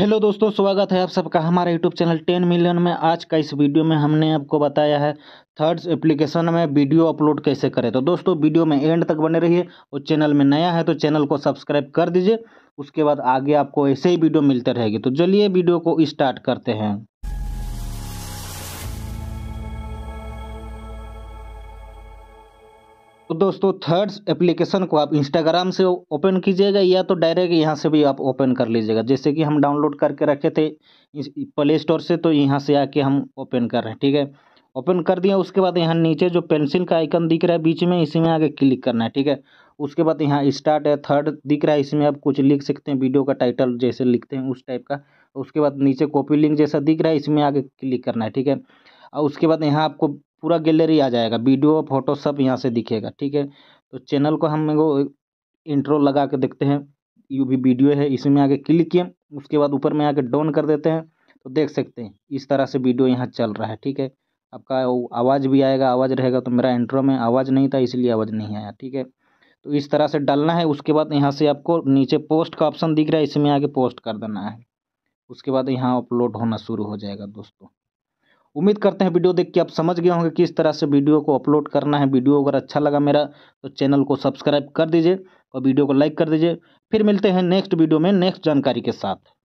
hello दोस्तों स्वागत है आप सबका हमारे यूट्यूब चैनल टेन मिलियन में आज का इस वीडियो में हमने आपको बताया है थर्ड्स एप्लीकेशन में वीडियो अपलोड कैसे करें तो दोस्तों वीडियो में एंड तक बने रहिए और चैनल में नया है तो चैनल को सब्सक्राइब कर दीजिए उसके बाद आगे आपको ऐसे ही वीडियो मिलते रहेगी तो चलिए वीडियो को स्टार्ट करते हैं तो दोस्तों थर्ड्स एप्लीकेशन को आप इंस्टाग्राम से ओपन कीजिएगा या तो डायरेक्ट यहाँ से भी आप ओपन कर लीजिएगा जैसे कि हम डाउनलोड करके रखे थे प्ले स्टोर से तो यहाँ से आके हम ओपन कर रहे हैं ठीक है ओपन कर दिया उसके बाद यहाँ नीचे जो पेंसिल का आइकन दिख रहा है बीच में इसी में आगे क्लिक करना है ठीक है उसके बाद यहाँ स्टार्ट है थर्ड दिख रहा है इसमें आप कुछ लिख सकते हैं वीडियो का टाइटल जैसे लिखते हैं उस टाइप का उसके बाद नीचे कॉपी लिंक जैसा दिख रहा है इसमें आगे क्लिक करना है ठीक है और उसके बाद यहाँ आपको पूरा गैलरी आ जाएगा वीडियो फोटो सब यहाँ से दिखेगा ठीक है तो चैनल को हम एगो इंट्रो लगा के देखते हैं यू भी वीडियो है इसी में आगे क्लिक किए उसके बाद ऊपर में आके डाउन कर देते हैं तो देख सकते हैं इस तरह से वीडियो यहाँ चल रहा है ठीक है आपका आवाज़ भी आएगा आवाज़ रहेगा तो मेरा इंट्रो में आवाज़ नहीं था इसलिए आवाज़ नहीं आया ठीक है तो इस तरह से डालना है उसके बाद यहाँ से आपको नीचे पोस्ट का ऑप्शन दिख रहा है इसमें आगे पोस्ट कर देना है उसके बाद यहाँ अपलोड होना शुरू हो जाएगा दोस्तों उम्मीद करते हैं वीडियो देख के आप समझ गए होंगे किस तरह से वीडियो को अपलोड करना है वीडियो अगर अच्छा लगा मेरा तो चैनल को सब्सक्राइब कर दीजिए और वीडियो को लाइक कर दीजिए फिर मिलते हैं नेक्स्ट वीडियो में नेक्स्ट जानकारी के साथ